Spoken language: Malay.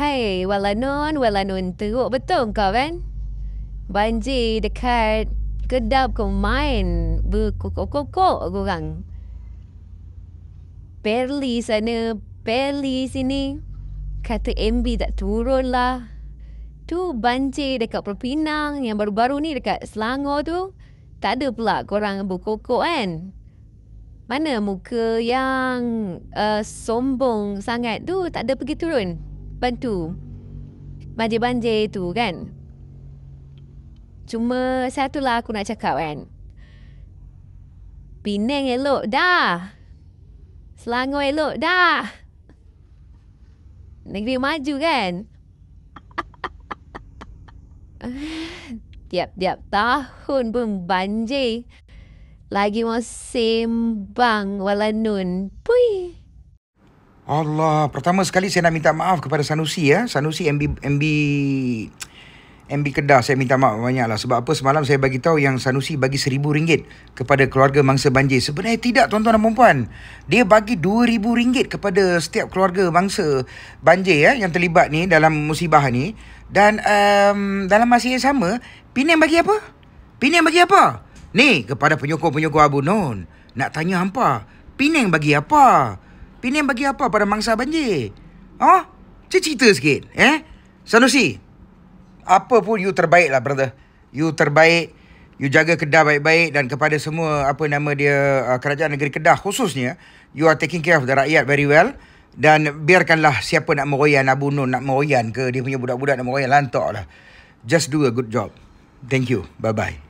Hai, walanon, non teruk betul kau kan? Banjir dekat kedap kau main berkokok-kokok korang. Perli sana, perli sini. Kata MB tak turun lah. Tu banjir dekat Perpinang yang baru-baru ni dekat Selangor tu. Tak ada pula korang berkokok kan? Mana muka yang uh, sombong sangat tu tak ada pergi turun? bantu banjir-banjir tu kan. Cuma satu lah aku nak cakap kan. Penang elok dah. Selangor elok dah. Negeri maju kan. Tiap-tiap tahun pun banjir. Lagi mau sembang walanun. Puih. Allah, pertama sekali saya nak minta maaf kepada Sanusi ya. Sanusi MB MB MB Kedah saya minta maaf banyaklah sebab apa semalam saya bagi tahu yang Sanusi bagi RM1000 kepada keluarga mangsa banjir. Sebenarnya tidak tuan-tuan dan puan Dia bagi RM2000 kepada setiap keluarga mangsa banjir ya yang terlibat ni dalam musibah ni dan um, dalam masa yang sama Pinang bagi apa? Pinang bagi apa? Ni kepada penyokong-penyokong Abu Nun. Nak tanya hampa, Pinang bagi apa? Pinin bagi apa pada mangsa banjir? Oh, saya cerita sikit. Eh? Sanusi, apa pun you terbaik lah, brother. You terbaik, you jaga kedah baik-baik dan kepada semua apa nama dia uh, kerajaan negeri Kedah khususnya, you are taking care of the rakyat very well. Dan biarkanlah siapa nak meroyan Abu Nun, nak meroyan ke dia punya budak-budak nak meroyan, lantok lah. Just do a good job. Thank you. Bye-bye.